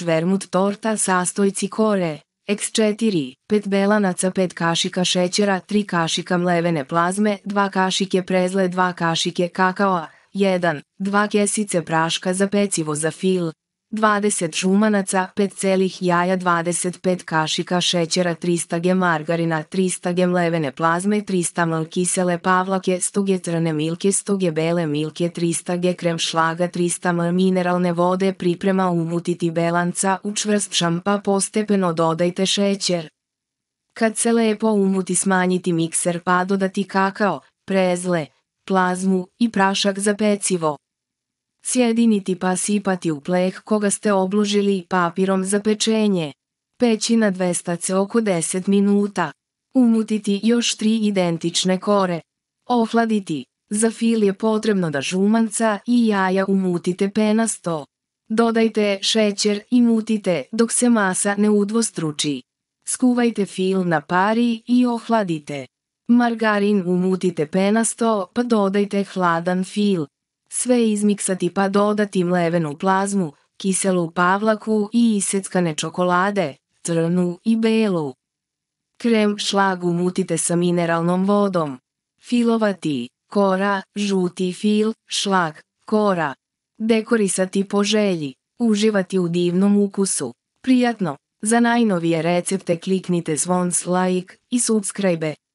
vermut torta sastojci kore, x4, 5 belanaca, 5 kašika šećera, 3 kašika mlevene plazme, 2 kašike prezle, 2 kašike kakaoa, 1, 2 kesice praška za pecivo za fil, 20 žumanaca, 5 celih jaja, 25 kašika šećera, 300 g margarina, 300 g mlevene plazme, 300 ml kisele pavlake, 100 g trne milke, 100 g bele milke, 300 g krem šlaga, 300 ml mineralne vode, priprema umutiti belanca, u čvrst šampa postepeno dodajte šećer. Kad se lepo umuti smanjiti mikser pa dodati kakao, prezle, plazmu i prašak za pecivo. Sjediniti pa sipati u pleh koga ste obložili papirom za pečenje. Peći na 200 c oko 10 minuta. Umutiti još tri identične kore. Ohladiti. Za fil je potrebno da žumanca i jaja umutite penasto. Dodajte šećer i mutite dok se masa ne udvostruči. Skuvajte fil na pari i ohladite. Margarin umutite penasto pa dodajte hladan fil. Sve izmiksati pa dodati mlevenu plazmu, kiselu pavlaku i iseckane čokolade, crnu i belu. Krem šlagu mutite sa mineralnom vodom. Filovati, kora, žuti fil, šlag, kora. Dekorisati po želji. Uživati u divnom ukusu. Prijatno! Za najnovije recepte kliknite zvon like i subscribe.